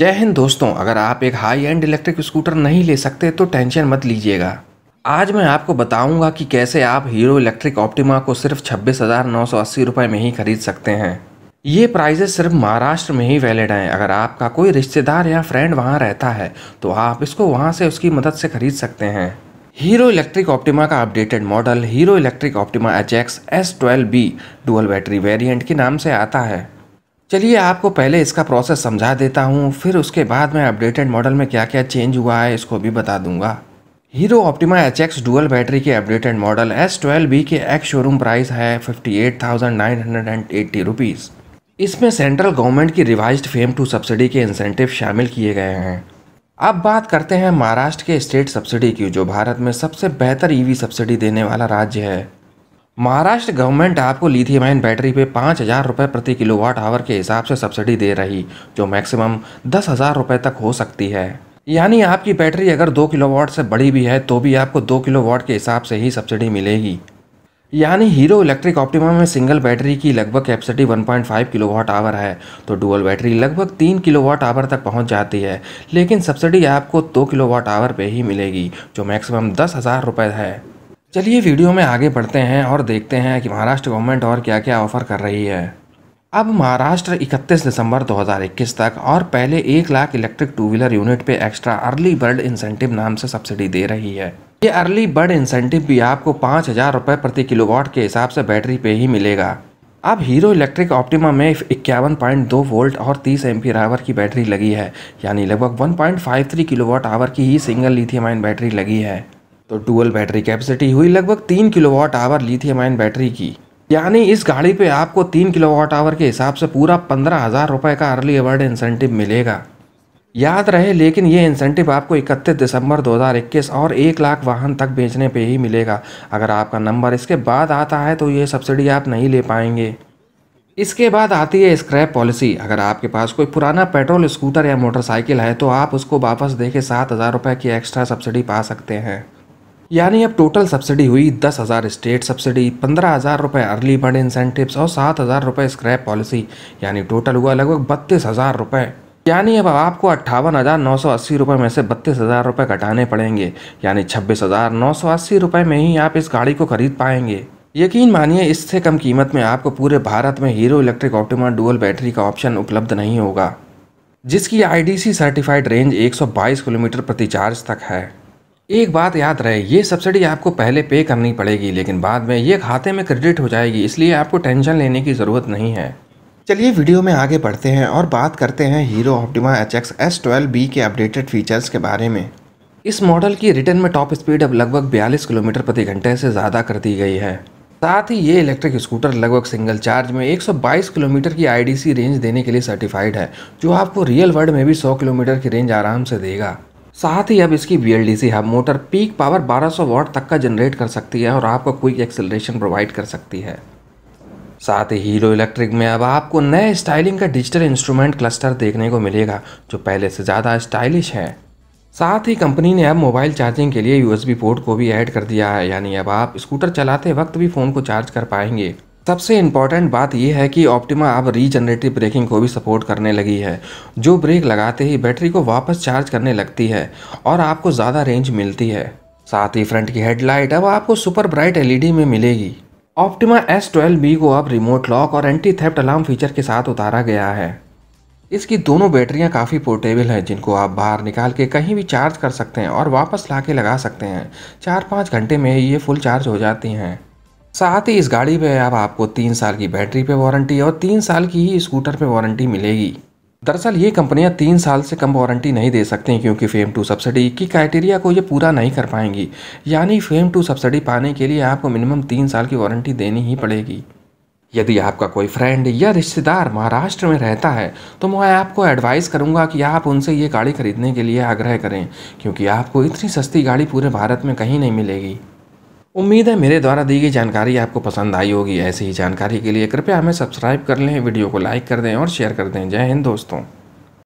जय हिंद दोस्तों अगर आप एक हाई एंड इलेक्ट्रिक स्कूटर नहीं ले सकते तो टेंशन मत लीजिएगा आज मैं आपको बताऊंगा कि कैसे आप हीरो इलेक्ट्रिक ऑप्टिमा को सिर्फ छब्बीस हज़ार नौ सौ अस्सी रुपये में ही खरीद सकते हैं ये प्राइजेस सिर्फ महाराष्ट्र में ही वैलिड हैं अगर आपका कोई रिश्तेदार या फ्रेंड वहाँ रहता है तो आप इसको वहाँ से उसकी मदद से खरीद सकते हैं हीरो इलेक्ट्रिक ऑप्टिमा का updated model Hero electric Optima H X S twelve B dual battery variant के नाम से आता है चलिए आपको पहले इसका प्रोसेस समझा देता हूँ फिर उसके बाद मैं अपडेटेड मॉडल में क्या क्या चेंज हुआ है इसको भी बता दूंगा Hero Optima H X dual battery के updated model S twelve B के एक्स शोरूम प्राइस है fifty eight thousand nine hundred and eighty rupees इसमें सेंट्रल गवर्नमेंट की रिवाइज फेम टू सब्सिडी के इंसेंटिव शामिल किए गए हैं अब बात करते हैं महाराष्ट्र के स्टेट सब्सिडी की जो भारत में सबसे बेहतर ईवी e सब्सिडी देने वाला राज्य है महाराष्ट्र गवर्नमेंट आपको लिथियम आयन बैटरी पे पाँच हज़ार रुपये प्रति किलोवाट आवर के हिसाब से सब्सिडी दे रही जो मैक्सिमम दस हज़ार रुपये तक हो सकती है यानी आपकी बैटरी अगर दो किलोवाट से बड़ी भी है तो भी आपको दो किलोवाट के हिसाब से ही सब्सिडी मिलेगी यानी हीरो इलेक्ट्रिक ऑप्टिमा में सिंगल बैटरी की लगभग कैपेसिटी 1.5 किलोवाट आवर है तो डुअल बैटरी लगभग 3 किलोवाट आवर तक पहुंच जाती है लेकिन सब्सिडी आपको 2 किलोवाट आवर पे ही मिलेगी जो मैक्सिमम दस हज़ार रुपये है चलिए वीडियो में आगे बढ़ते हैं और देखते हैं कि महाराष्ट्र गवर्नमेंट और क्या क्या ऑफर कर रही है अब महाराष्ट्र 31 दिसंबर 2021 तक और पहले एक lakh electric two wheeler unit पे एक्स्ट्रा अर्ली बर्ड इंसेंटिव नाम से सब्सिडी दे रही है ये अर्ली बर्ड इंसेंटिव भी आपको पाँच हज़ार रुपये प्रति किलोवाट के हिसाब से बैटरी पे ही मिलेगा अब हीरो इलेक्ट्रिक ऑप्टिमा में इक्यावन पॉइंट दो वोल्ट और तीस एम पी आवर की बैटरी लगी है यानी लगभग one point five three kilowatt hour की ही सिंगल लिथियम आयन बैटरी लगी है तो डुअल बैटरी कैपेसिटी हुई लगभग तीन kilowatt hour lithium ion battery की यानी इस गाड़ी पे आपको तीन किलोवाट आवर के हिसाब से पूरा पंद्रह हज़ार रुपये का अर्ली अवार्ड इंसेंटिव मिलेगा याद रहे लेकिन ये इंसेंटिव आपको 31 दिसंबर 2021 और एक लाख वाहन तक बेचने पे ही मिलेगा अगर आपका नंबर इसके बाद आता है तो ये सब्सिडी आप नहीं ले पाएंगे इसके बाद आती है स्क्रैप पॉलिसी अगर आपके पास कोई पुराना पेट्रोल स्कूटर या मोटरसाइकिल है तो आप उसको वापस दे के सात हज़ार रुपये की एक्स्ट्रा सब्सिडी पा सकते हैं यानी अब टोटल सब्सिडी हुई दस हज़ार स्टेट सब्सिडी पंद्रह हज़ार रुपये अर्ली बर्ड इंसेंटिव्स और सात हज़ार रुपये स्क्रैप पॉलिसी यानी टोटल हुआ लगभग बत्तीस हज़ार रुपये यानी अब आपको अट्ठावन हज़ार नौ सौ अस्सी रुपये में से बत्तीस हज़ार रुपये कटाने पड़ेंगे यानी छब्बीस हज़ार नौ सौ अस्सी रुपये में ही आप इस गाड़ी को खरीद पाएंगे यकीन मानिए इससे कम कीमत में आपको पूरे भारत में Hero electric Optima dual battery का ऑप्शन उपलब्ध नहीं होगा जिसकी आईडीसी सर्टिफाइड रेंज 122 किलोमीटर प्रति चार्ज तक है एक बात याद रहे ये सब्सिडी आपको पहले पे करनी पड़ेगी लेकिन बाद में ये खाते में क्रेडिट हो जाएगी इसलिए आपको टेंशन लेने की ज़रूरत नहीं है चलिए वीडियो में आगे बढ़ते हैं और बात करते हैं Hero Optima H X S twelve B के अपडेटेड फीचर्स के बारे में इस मॉडल की रिटर्न में टॉप स्पीड अब लगभग 42 किलोमीटर प्रति घंटे से ज़्यादा कर दी गई है साथ ही ये इलेक्ट्रिक स्कूटर लगभग सिंगल चार्ज में 122 किलोमीटर की आईडीसी रेंज देने के लिए सर्टिफाइड है जो आपको रियल वर्ल्ड में भी 100 किलोमीटर की रेंज आराम से देगा साथ ही अब इसकी V hub motor peak power 1200 watt तक का जनरेट कर सकती है और आपको क्विक एक्सेलरेशन प्रोवाइड कर सकती है साथ ही हीरो इलेक्ट्रिक में अब आपको नए स्टाइलिंग का डिजिटल इंस्ट्रूमेंट क्लस्टर देखने को मिलेगा जो पहले से ज़्यादा स्टाइलिश है साथ ही कंपनी ने अब मोबाइल चार्जिंग के लिए यूएसबी पोर्ट को भी ऐड कर दिया है यानी अब आप स्कूटर चलाते वक्त भी फ़ोन को चार्ज कर पाएंगे सबसे इम्पॉर्टेंट बात यह है कि ऑप्टिमा अब रीजनरेटिव ब्रेकिंग को भी सपोर्ट करने लगी है जो ब्रेक लगाते ही बैटरी को वापस चार्ज करने लगती है और आपको ज़्यादा रेंज मिलती है साथ ही फ्रंट की हेडलाइट अब आपको सुपर ब्राइट एलईडी में मिलेगी ऑप्टिमा एस ट्वेल्व बी को अब रिमोट लॉक और एंटी थेप्ट अलार्म फीचर के साथ उतारा गया है इसकी दोनों बैटरियाँ काफ़ी पोर्टेबल हैं जिनको आप बाहर निकाल के कहीं भी चार्ज कर सकते हैं और वापस ला के लगा सकते हैं चार पाँच घंटे में ये फुल चार्ज हो जाती हैं साथ ही इस गाड़ी पे अब आपको तीन साल की बैटरी पे वारंटी और तीन साल की ही स्कूटर पे वारंटी मिलेगी दरअसल ये कंपनियां तीन साल से कम वारंटी नहीं दे सकती क्योंकि फेम टू सब्सिडी की क्राइटेरिया को ये पूरा नहीं कर पाएंगी यानी फेम टू सब्सिडी पाने के लिए आपको मिनिमम तीन साल की वारंटी देनी ही पड़ेगी यदि आपका कोई फ्रेंड या रिश्तेदार महाराष्ट्र में रहता है तो मैं आपको एडवाइस करूंगा कि आप उनसे ये गाड़ी खरीदने के लिए आग्रह करें क्योंकि आपको इतनी सस्ती गाड़ी पूरे भारत में कहीं नहीं मिलेगी उम्मीद है मेरे द्वारा दी गई जानकारी आपको पसंद आई होगी ऐसी ही जानकारी के लिए कृपया हमें सब्सक्राइब कर लें वीडियो को लाइक कर दें और शेयर कर दें जय हिंद दोस्तों